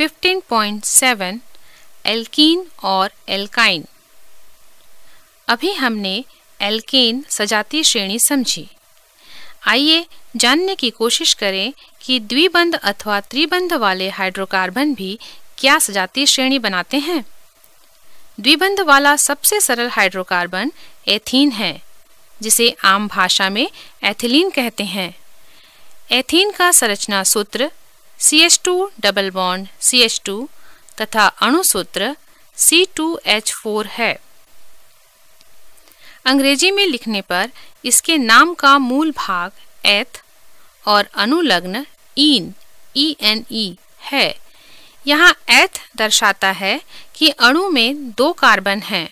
15.7 alkene और alkyne अभी हमने एल्केन सजातीय श्रेणी समझी आइए जानने की कोशिश करें कि द्विबंध अथवा त्रिबंध वाले हाइड्रोकार्बन भी क्या सजातीय श्रेणी बनाते हैं द्विबंध वाला सबसे सरल हाइड्रोकार्बन एथीन है जिसे आम भाषा में एथिलीन कहते हैं एथीन का संरचना सूत्र C H two double bond C H two तथा अणुसूत्र सी टू एच फोर है अंग्रेजी में लिखने पर इसके नाम का मूल भाग एथ और अनुलग्न ईन ई एन ई है यहाँ एथ दर्शाता है कि अणु में दो कार्बन हैं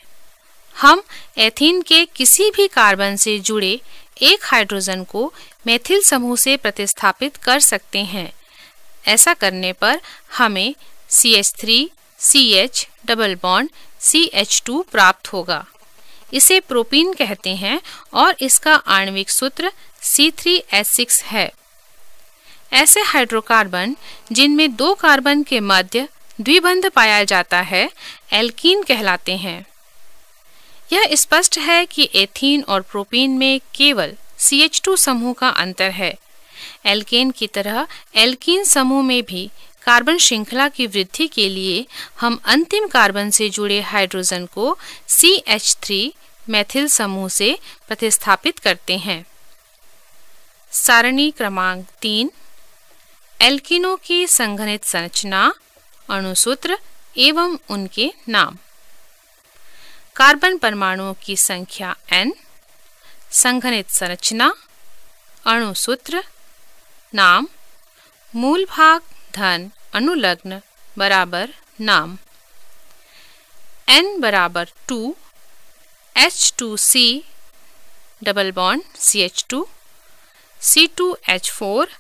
हम एथीन के किसी भी कार्बन से जुड़े एक हाइड्रोजन को मेथिल समूह से प्रतिस्थापित कर सकते हैं ऐसा करने पर हमें C H three C H double bond C H two प्राप्त होगा इसे प्रोपीन कहते हैं और इसका आणविक सूत्र सी थ्री एच सिक्स है ऐसे हाइड्रोकार्बन जिनमें दो कार्बन के मध्य द्विबंध पाया जाता है एल्कीन कहलाते हैं यह स्पष्ट है कि एथीन और प्रोपीन में केवल सी एच टू समूह का अंतर है एल्केन की तरह एल्कीन समूह में भी कार्बन श्रृंखला की वृद्धि के लिए हम अंतिम कार्बन से जुड़े हाइड्रोजन को सी एच थ्री मैथिल समूह से प्रतिस्थापित करते हैं सारणी क्रमांक तीन एल्किनों की संघनित संरचना अणुसूत्र एवं उनके नाम कार्बन परमाणुओं की संख्या n संघनित संरचना अणुसूत्र नाम मूल भाग धन अनुलग्न बराबर नाम एन बराबर two H two C double bond C H two C two H four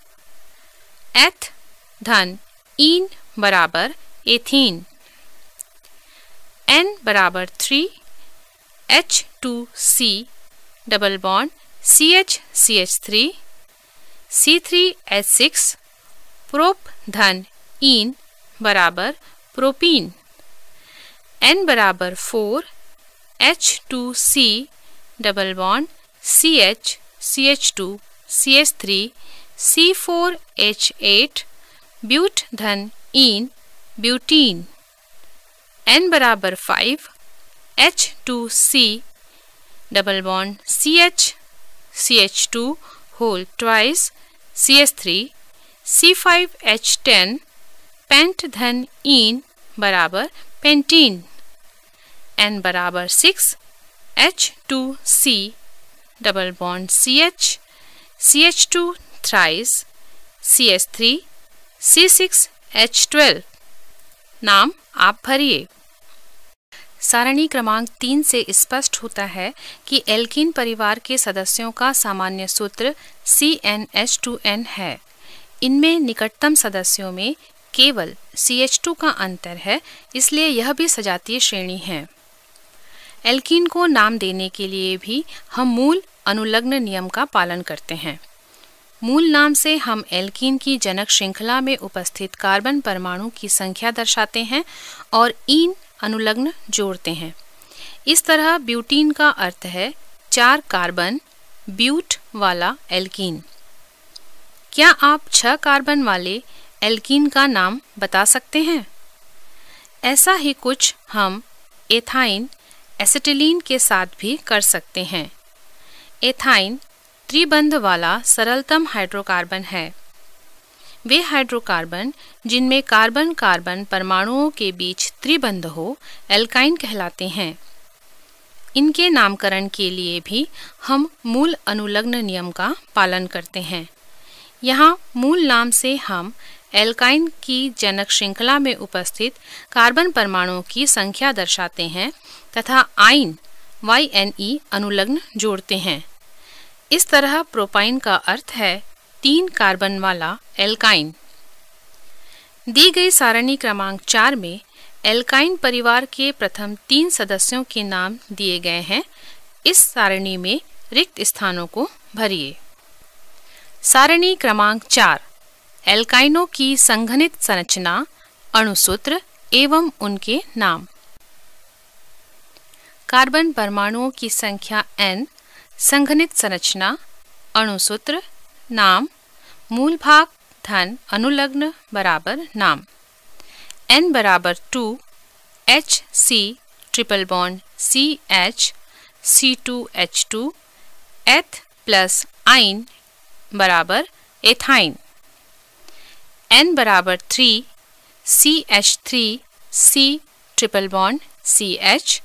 eth धन ईन बराबर एथीन एन बराबर three H two C double bond C H C H three C three H six prop धन ene बराबर propene n बराबर four H two C double one C H C H two C H three C four H eight but धन ene butene n बराबर five H two C double one C H C H two whole twice C C S three five H ten pent धन ene बराबर pentene n बराबर six H two C double bond C H C H two thrice C S three C six H twelve नाम आप भरिए सारणी क्रमांक तीन से स्पष्ट होता है कि एल्किन परिवार के सदस्यों का सामान्य सूत्र C n H two n है इनमें निकटतम सदस्यों में केवल सी एच टू का अंतर है इसलिए यह भी सजातीय श्रेणी है एल्किन को नाम देने के लिए भी हम मूल अनुलग्न नियम का पालन करते हैं मूल नाम से हम एल्कीन की जनक श्रृंखला में उपस्थित कार्बन परमाणु की संख्या दर्शाते हैं और इन अनुलग्न जोड़ते हैं इस तरह ब्यूटीन का अर्थ है चार कार्बन ब्यूट वाला एल्कीन क्या आप छह कार्बन वाले एल्कीन का नाम बता सकते हैं ऐसा ही कुछ हम एथाइन एसिटिलीन के साथ भी कर सकते हैं एथाइन त्रिबंध वाला सरलतम हाइड्रोकार्बन है वे हाइड्रोकार्बन जिनमें कार्बन कार्बन परमाणुओं के बीच त्रिबंध हो एल्काइन कहलाते हैं इनके नामकरण के लिए भी हम मूल अनुलग्न नियम का पालन करते हैं यहाँ मूल नाम से हम एल्काइन की जनक श्रृंखला में उपस्थित कार्बन परमाणुओं की संख्या दर्शाते हैं तथा आइन वाई एन ई अनुलग्न जोड़ते हैं इस तरह प्रोपाइन का अर्थ है तीन कार्बन वाला एल्काइन दी गई सारणी क्रमांक चार में एल्काइन परिवार के प्रथम तीन सदस्यों के नाम दिए गए हैं इस सारणी में रिक्त स्थानों को भरिए सारणी क्रमांक चार एल्काइनों की संघनित संरचना अणुसूत्र एवं उनके नाम कार्बन परमाणुओं की संख्या n संघनित संरचना अणुसूत्र नाम मूल भाग धन अनुलग्न बराबर नाम एन बराबर two H C triple bond C H C two H two eth plus yne बराबर एथाइन एन बराबर three C H three C triple bond C H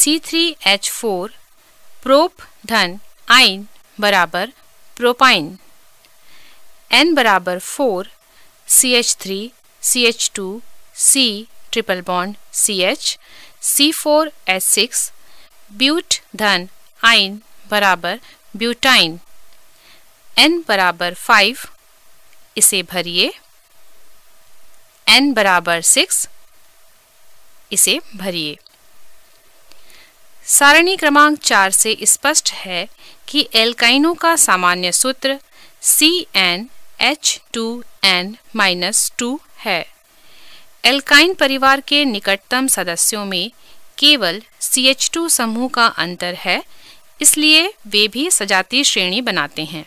C three H four prop धन yne बराबर propyne n बराबर four C H three C H two C triple bond C H C four H six but धन yne बराबर butyne N बराबर five इसे भरिए N बराबर six इसे भरिए सारणी क्रमांक चार से स्पष्ट है कि एल्काइनों का सामान्य सूत्र C n H two n minus two है एल्काइन परिवार के निकटतम सदस्यों में केवल सी एच टू समूह का अंतर है इसलिए वे भी सजातीय श्रेणी बनाते हैं